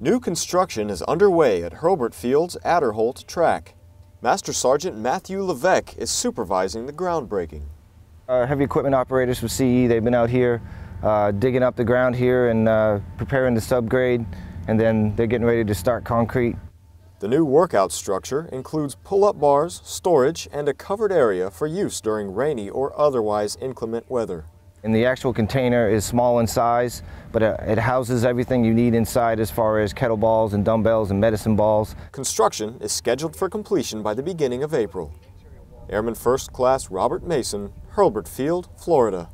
New construction is underway at Herbert Field's Adderholt track. Master Sergeant Matthew Levesque is supervising the groundbreaking. Our uh, heavy equipment operators from CE, they've been out here uh, digging up the ground here and uh, preparing the subgrade, and then they're getting ready to start concrete. The new workout structure includes pull-up bars, storage, and a covered area for use during rainy or otherwise inclement weather. And the actual container is small in size, but uh, it houses everything you need inside as far as kettlebells and dumbbells and medicine balls. Construction is scheduled for completion by the beginning of April. Airman First Class Robert Mason, Hurlburt Field, Florida.